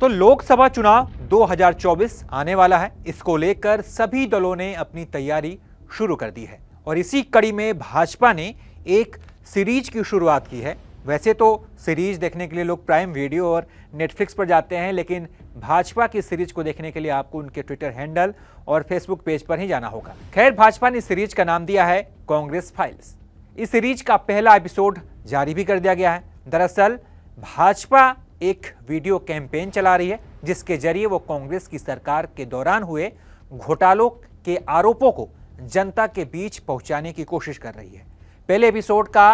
तो लोकसभा चुनाव 2024 आने वाला है इसको लेकर सभी दलों ने अपनी तैयारी शुरू कर दी है और इसी कड़ी में भाजपा ने एक सीरीज की शुरुआत की है वैसे तो सीरीज देखने के लिए लोग प्राइम वीडियो और नेटफ्लिक्स पर जाते हैं लेकिन भाजपा की सीरीज को देखने के लिए आपको उनके ट्विटर हैंडल और फेसबुक पेज पर ही जाना होगा खैर भाजपा ने सीरीज का नाम दिया है कांग्रेस फाइल्स इस सीरीज का पहला एपिसोड जारी भी कर दिया गया है दरअसल भाजपा एक वीडियो कैंपेन चला रही है जिसके जरिए वो कांग्रेस की सरकार के दौरान हुए घोटालों के आरोपों को जनता के बीच पहुंचाने की कोशिश कर रही है पहले एपिसोड का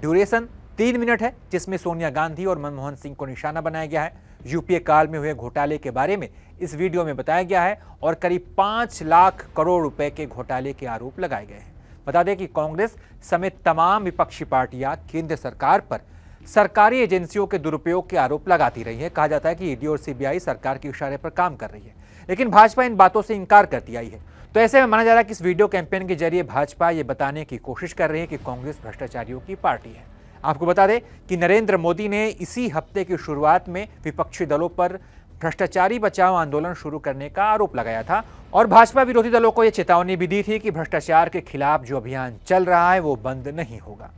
ड्यूरेशन तीन मिनट है जिसमें सोनिया गांधी और मनमोहन सिंह को निशाना बनाया गया है यूपीए काल में हुए घोटाले के बारे में इस वीडियो में बताया गया है और करीब पांच लाख करोड़ रुपए के घोटाले के आरोप लगाए गए हैं बता दें कि कांग्रेस समेत तमाम विपक्षी पार्टियां केंद्र सरकार पर सरकारी एजेंसियों के दुरुपयोग के आरोप लगाती रही है कहा जाता है कि ईडी और सीबीआई सरकार के इशारे पर काम कर रही है लेकिन भाजपा इन बातों से इंकार करती आई है तो ऐसे में माना जा रहा है कि इस वीडियो कैंपेन के जरिए भाजपा ये बताने की कोशिश कर रही है कि कांग्रेस भ्रष्टाचारियों की पार्टी है आपको बता दें कि नरेंद्र मोदी ने इसी हफ्ते की शुरुआत में विपक्षी दलों पर भ्रष्टाचारी बचाओ आंदोलन शुरू करने का आरोप लगाया था और भाजपा विरोधी दलों को यह चेतावनी भी दी थी कि भ्रष्टाचार के खिलाफ जो अभियान चल रहा है वो बंद नहीं होगा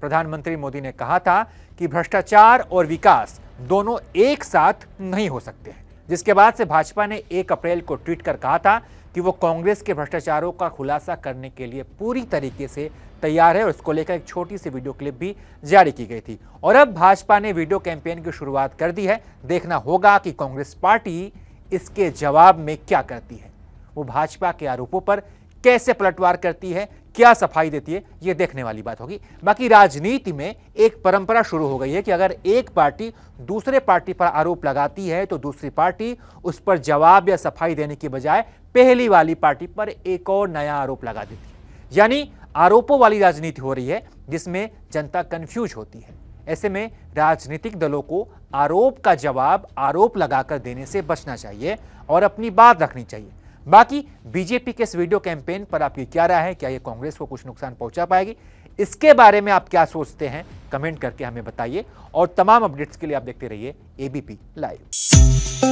प्रधानमंत्री मोदी ने कहा था कि भ्रष्टाचार और विकास दोनों एक साथ नहीं हो सकते हैं जिसके बाद से भाजपा ने एक अप्रैल को ट्वीट कर कहा था कि वो कांग्रेस के भ्रष्टाचारों का खुलासा करने के लिए पूरी तरीके से तैयार है और इसको लेकर एक छोटी सी वीडियो क्लिप भी जारी की गई थी और अब भाजपा ने वीडियो कैंपेन की शुरुआत कर दी है देखना होगा कि कांग्रेस पार्टी इसके जवाब में क्या करती है वो भाजपा के आरोपों पर कैसे पलटवार करती है क्या सफाई देती है ये देखने वाली बात होगी बाकी राजनीति में एक परंपरा शुरू हो गई है कि अगर एक पार्टी दूसरे पार्टी पर आरोप लगाती है तो दूसरी पार्टी उस पर जवाब या सफाई देने के बजाय पहली वाली पार्टी पर एक और नया आरोप लगा देती है यानी आरोपों वाली राजनीति हो रही है जिसमें जनता कन्फ्यूज होती है ऐसे में राजनीतिक दलों को आरोप का जवाब आरोप लगाकर देने से बचना चाहिए और अपनी बात रखनी चाहिए बाकी बीजेपी के इस वीडियो कैंपेन पर आपकी क्या राय है क्या ये कांग्रेस को कुछ नुकसान पहुंचा पाएगी इसके बारे में आप क्या सोचते हैं कमेंट करके हमें बताइए और तमाम अपडेट्स के लिए आप देखते रहिए एबीपी लाइव